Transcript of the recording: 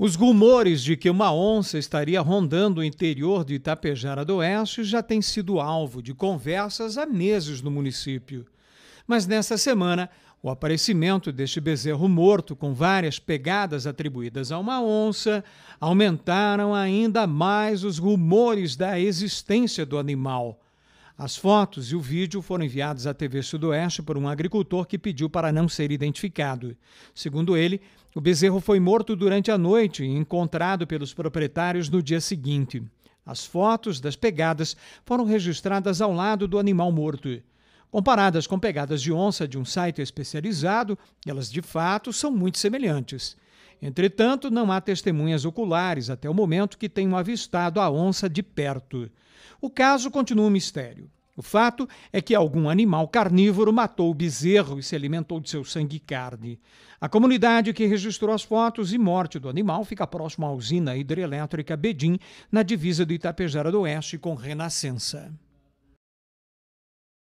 Os rumores de que uma onça estaria rondando o interior de Itapejara do Oeste já têm sido alvo de conversas há meses no município. Mas nesta semana, o aparecimento deste bezerro morto com várias pegadas atribuídas a uma onça aumentaram ainda mais os rumores da existência do animal. As fotos e o vídeo foram enviados à TV Sudoeste por um agricultor que pediu para não ser identificado. Segundo ele, o bezerro foi morto durante a noite e encontrado pelos proprietários no dia seguinte. As fotos das pegadas foram registradas ao lado do animal morto. Comparadas com pegadas de onça de um site especializado, elas de fato são muito semelhantes. Entretanto, não há testemunhas oculares até o momento que tenham avistado a onça de perto. O caso continua um mistério. O fato é que algum animal carnívoro matou o bezerro e se alimentou de seu sangue e carne. A comunidade que registrou as fotos e morte do animal fica próximo à usina hidrelétrica Bedim, na divisa do Itapejara do Oeste com Renascença.